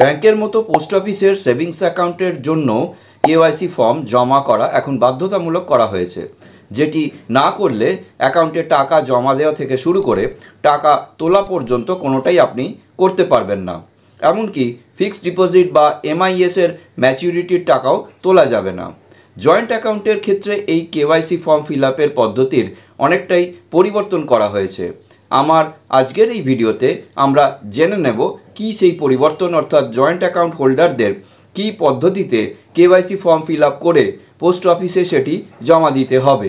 ব্যাংকের মতো পোস্ট অফিসের সেভিংস অ্যাকাউন্টের জন্য কেওয়াইসি ফর্ম জমা করা এখন বাধ্যতামূলক করা হয়েছে যেটি না করলে অ্যাকাউন্টে টাকা জমা দেওয়া থেকে শুরু করে টাকা তোলা পর্যন্ত কোনোটাই আপনি করতে পারবেন না এমনকি ফিক্সড ডিপোজিট বা এমআইএসের ম্যাচিউরিটির টাকাও তোলা যাবে না জয়েন্ট অ্যাকাউন্টের ক্ষেত্রে এই কেওয়াইসি ফর্ম ফিল পদ্ধতির অনেকটাই পরিবর্তন করা হয়েছে আমার আজকের এই ভিডিওতে আমরা জেনে নেব কি সেই পরিবর্তন অর্থাৎ জয়েন্ট অ্যাকাউন্ট হোল্ডারদের কি পদ্ধতিতে কেওয়াইসি ফর্ম ফিল আপ করে পোস্ট অফিসে সেটি জমা দিতে হবে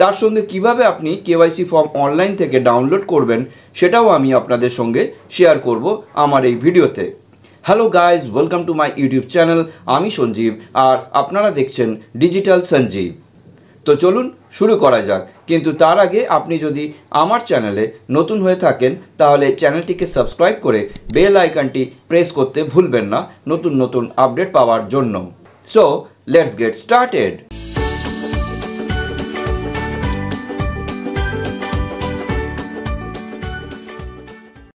তার সঙ্গে কিভাবে আপনি কেওয়াইসি ফর্ম অনলাইন থেকে ডাউনলোড করবেন সেটাও আমি আপনাদের সঙ্গে শেয়ার করব আমার এই ভিডিওতে hello guys welcome to my YouTube channel আমি সঞ্জীব আর আপনারা দেখছেন ডিজিটাল সঞ্জীব তো চলুন শুরু করা যাক কিন্তু তার আগে আপনি যদি আমার চ্যানেলে নতুন হয়ে থাকেন তাহলে চ্যানেলটিকে সাবস্ক্রাইব করে বেল আইকনটি প্রেস করতে ভুলবেন না নতুন নতুন আপডেট পাওয়ার জন্য so let's get started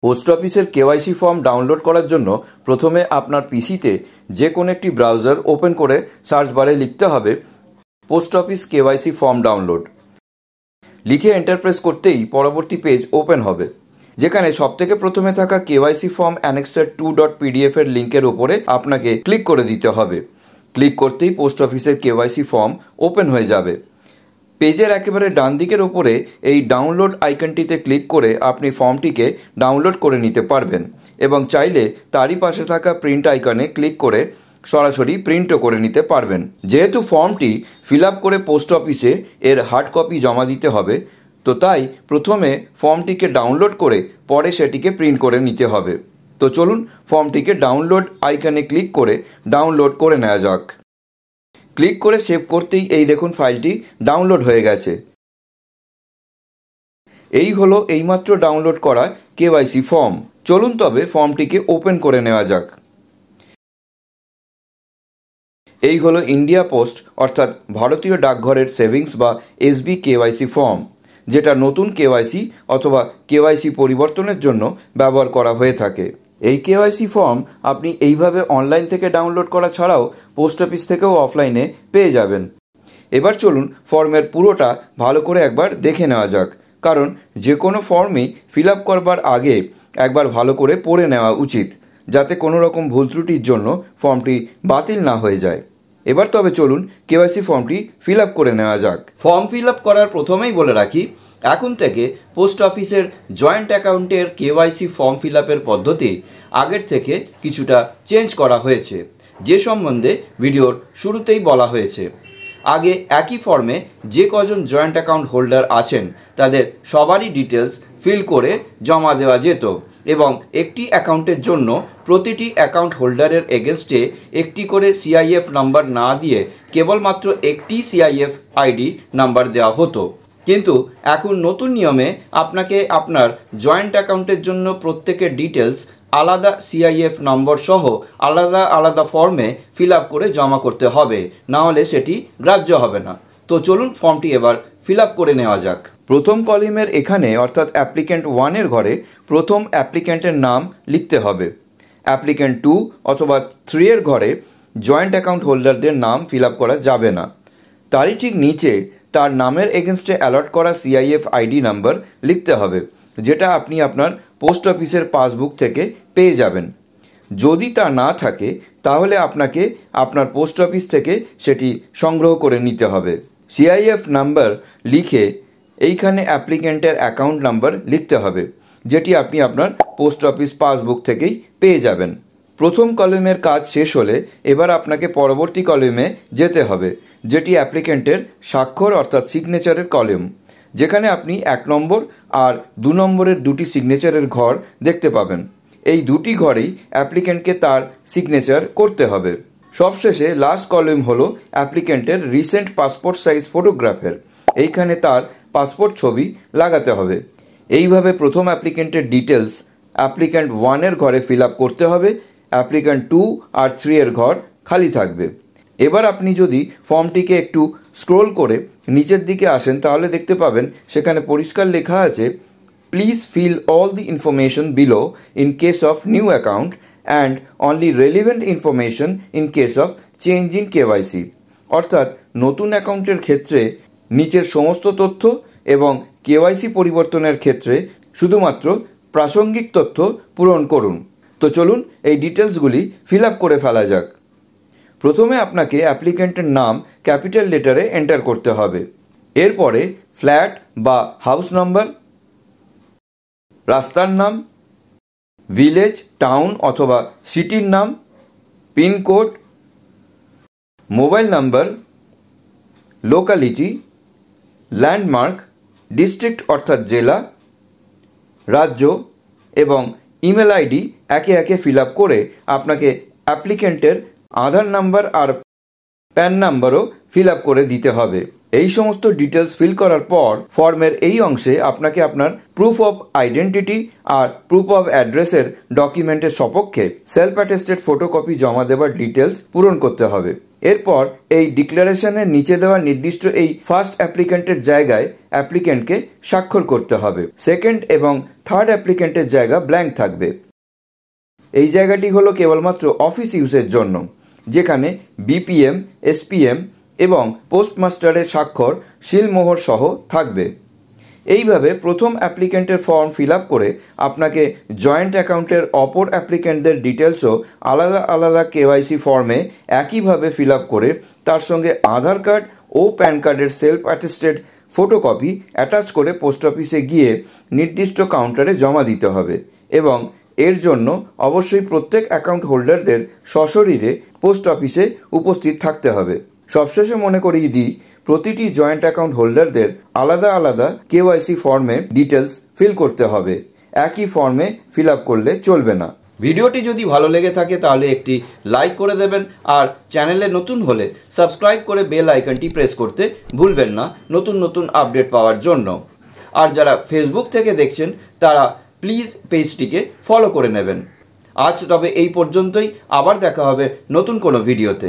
post অফিসের কেওয়াইসি ফর্ম ডাউনলোড করার জন্য প্রথমে আপনার পিসিতে যে কোনো একটি ব্রাউজার ওপেন করে সার্চ বারে লিখতে হবে post office KYC form download লিখে এন্টারপ্রেস করতেই পরবর্তী পেজ ওপেন হবে যেখানে সবথেকে প্রথমে থাকা KYC form annexure two dot PDF এর লিঙ্কের ওপরে আপনাকে ক্লিক করে দিতে হবে ক্লিক করতেই পোস্ট অফিসের কেওয়াইসি ফর্ম ওপেন হয়ে যাবে পেজের একেবারে ডান দিকের ওপরে এই ডাউনলোড আইকনটিতে ক্লিক করে আপনি ফর্মটিকে ডাউনলোড করে নিতে পারবেন এবং চাইলে তারই পাশে থাকা প্রিন্ট আইকনে ক্লিক করে সরাসরি প্রিন্টও করে নিতে পারবেন যেহেতু ফর্মটি ফিল করে পোস্ট অফিসে এর হার্ড কপি জমা দিতে হবে তো তাই প্রথমে ফর্মটিকে ডাউনলোড করে পরে সেটিকে প্রিন্ট করে নিতে হবে তো চলুন ফর্মটিকে ডাউনলোড আইকনে ক্লিক করে ডাউনলোড করে নেওয়া যাক ক্লিক করে সেভ করতেই এই দেখুন ফাইলটি ডাউনলোড হয়ে গেছে এই হলো এইমাত্র ডাউনলোড করা কেওয়াইসি ফর্ম চলুন তবে ফর্মটিকে ওপেন করে নেওয়া যাক এই হলো ইন্ডিয়া পোস্ট অর্থাৎ ভারতীয় ডাকঘরের সেভিংস বা এসবি কেওয়াইসি ফর্ম যেটা নতুন কেওয়াইসি অথবা কেওয়াইসি পরিবর্তনের জন্য ব্যবহার করা হয়ে থাকে এই কেওয়াইসি ফর্ম আপনি এইভাবে অনলাইন থেকে ডাউনলোড করা ছাড়াও পোস্ট অফিস থেকেও অফলাইনে পেয়ে যাবেন এবার চলুন ফর্মের পুরোটা ভালো করে একবার দেখে নেওয়া যাক কারণ যে কোনো ফর্মই ফিল আপ করবার আগে একবার ভালো করে পড়ে নেওয়া উচিত যাতে কোনো রকম ভুল ত্রুটির জন্য ফর্মটি বাতিল না হয়ে যায় এবার তবে চলুন কেওয়াইসি ফর্মটি ফিল করে নেওয়া যাক ফর্ম ফিল করার প্রথমেই বলে রাখি এখন থেকে পোস্ট অফিসের জয়েন্ট অ্যাকাউন্টের কেওয়াইসি ফর্ম ফিল পদ্ধতি আগের থেকে কিছুটা চেঞ্জ করা হয়েছে যে সম্বন্ধে ভিডিওর শুরুতেই বলা হয়েছে আগে একই ফর্মে যে কজন জয়েন্ট অ্যাকাউন্ট হোল্ডার আছেন তাদের সবারই ডিটেলস ফিল করে জমা দেওয়া যেত এবং একটি অ্যাকাউন্টের জন্য প্রতিটি অ্যাকাউন্ট হোল্ডারের এগেনস্টে একটি করে সিআইএফ নাম্বার না দিয়ে কেবলমাত্র একটি সিআইএফ আইডি নাম্বার দেওয়া হতো কিন্তু এখন নতুন নিয়মে আপনাকে আপনার জয়েন্ট অ্যাকাউন্টের জন্য প্রত্যেকের ডিটেলস আলাদা সিআইএফ নম্বর সহ আলাদা আলাদা ফর্মে ফিল করে জমা করতে হবে নাহলে সেটি গ্রাহ্য হবে না তো চলুন ফর্মটি এবার ফিল করে নেওয়া যাক প্রথম কলিমের এখানে অর্থাৎ অ্যাপ্লিক্যান্ট ওয়ানের ঘরে প্রথম অ্যাপ্লিক্যান্টের নাম লিখতে হবে অ্যাপ্লিক্যান্ট টু অথবা থ্রি এর ঘরে জয়েন্ট অ্যাকাউন্ট হোল্ডারদের নাম ফিল আপ করা যাবে না তারই ঠিক নিচে তার নামের এগেনস্টে অ্যালট করা সিআইএফ আইডি নাম্বার লিখতে হবে যেটা আপনি আপনার পোস্ট অফিসের পাসবুক থেকে পেয়ে যাবেন যদি তা না থাকে তাহলে আপনাকে আপনার পোস্ট অফিস থেকে সেটি সংগ্রহ করে নিতে হবে সিআইএফ নাম্বার লিখে এইখানে অ্যাপ্লিকেন্টের অ্যাকাউন্ট নাম্বার লিখতে হবে যেটি আপনি আপনার পোস্ট অফিস পাসবুক থেকেই পেয়ে যাবেন প্রথম কলমের কাজ শেষ হলে এবার আপনাকে পরবর্তী কলমে যেতে হবে যেটি অ্যাপ্লিকেন্টের স্বাক্ষর অর্থাৎ সিগনেচারের কলম যেখানে আপনি এক নম্বর আর দু নম্বরের দুটি সিগনেচারের ঘর দেখতে পাবেন এই দুটি ঘরেই অ্যাপ্লিকেন্টকে তার সিগনেচার করতে হবে সবশেষে লাস্ট কলম হলো অ্যাপ্লিকেন্টের রিসেন্ট পাসপোর্ট সাইজ ফটোগ্রাফের এইখানে তার পাসপোর্ট ছবি লাগাতে হবে এইভাবে প্রথম অ্যাপ্লিকেন্টের ডিটেলস অ্যাপ্লিকেন্ট ওয়ানের ঘরে ফিল আপ করতে হবে অ্যাপ্লিক্যান্ট টু আর থ্রি এর ঘর খালি থাকবে এবার আপনি যদি ফর্মটিকে একটু স্ক্রোল করে নিচের দিকে আসেন তাহলে দেখতে পাবেন সেখানে পরিষ্কার লেখা আছে please fill all the information below in case of new account and only relevant information in case of change in KYC অর্থাৎ নতুন অ্যাকাউন্টের ক্ষেত্রে নিচের সমস্ত তথ্য এবং কেওয়াইসি পরিবর্তনের ক্ষেত্রে শুধুমাত্র প্রাসঙ্গিক তথ্য পূরণ করুন তো চলুন এই ডিটেলসগুলি ফিল আপ করে ফেলা যাক প্রথমে আপনাকে অ্যাপ্লিক্যান্টের নাম ক্যাপিটাল লেটারে এন্টার করতে হবে এরপরে ফ্ল্যাট বা হাউস নাম্বার রাস্তার নাম ভিলেজ টাউন অথবা সিটির নাম pincode mobile number locality landmark district অর্থাৎ জেলা রাজ্য এবং ইমেল আইডি একে একে ফিল আপ করে আপনাকে অ্যাপ্লিকেন্টের আধার নাম্বার আর প্যান নাম্বারও ফিল আপ করে দিতে হবে এই সমস্ত ডিটেলস ফিল করার পর ফর্মের এই অংশে আপনাকে আপনার প্রুফ অফ আইডেন্টিটি আর প্রুফ অফ অ্যাড্রেসের ডকুমেন্টের সপক্ষে সেলফ অ্যাটেস্টেড ফটোকপি জমা দেওয়ার ডিটেলস পূরণ করতে হবে এরপর এই ডিক্লারেশনের নিচে দেওয়া নির্দিষ্ট এই ফার্স্ট অ্যাপ্লিকেন্টের জায়গায় অ্যাপ্লিকেন্টকে স্বাক্ষর করতে হবে সেকেন্ড এবং থার্ড অ্যাপ্লিকেন্টের জায়গা ব্ল্যাঙ্ক থাকবে এই জায়গাটি হলো কেবলমাত্র অফিস ইউজের জন্য যেখানে বিপিএম এসপিএম এবং পোস্টমাস্টারের স্বাক্ষর শিলমোহর সহ থাকবে এইভাবে প্রথম অ্যাপ্লিকেন্টের ফর্ম ফিল করে আপনাকে জয়েন্ট অ্যাকাউন্টের অপর অ্যাপ্লিকেন্টদের ডিটেলসও আলাদা আলাদা কেওয়াইসি ফর্মে একইভাবে ফিল করে তার সঙ্গে আধার কার্ড ও প্যান কার্ডের সেলফ অ্যাটেস্টেড ফটোকপি অ্যাটাচ করে পোস্ট অফিসে গিয়ে নির্দিষ্ট কাউন্টারে জমা দিতে হবে এবং এর জন্য অবশ্যই প্রত্যেক অ্যাকাউন্ট হোল্ডারদের সশরীরে পোস্ট অফিসে উপস্থিত থাকতে হবে সবশেষে মনে করিয়ে দিই প্রতিটি জয়েন্ট অ্যাকাউন্ট হোল্ডারদের আলাদা আলাদা কেওয়াইসি ফর্মে ডিটেলস ফিল করতে হবে একই ফর্মে ফিল আপ করলে চলবে না ভিডিওটি যদি ভালো লেগে থাকে তাহলে একটি লাইক করে দেবেন আর চ্যানেলে নতুন হলে সাবস্ক্রাইব করে বেল আইকনটি প্রেস করতে ভুলবেন না নতুন নতুন আপডেট পাওয়ার জন্য আর যারা ফেসবুক থেকে দেখছেন তারা প্লিজ পেজটিকে ফলো করে নেবেন আজ তবে এই পর্যন্তই আবার দেখা হবে নতুন কোনো ভিডিওতে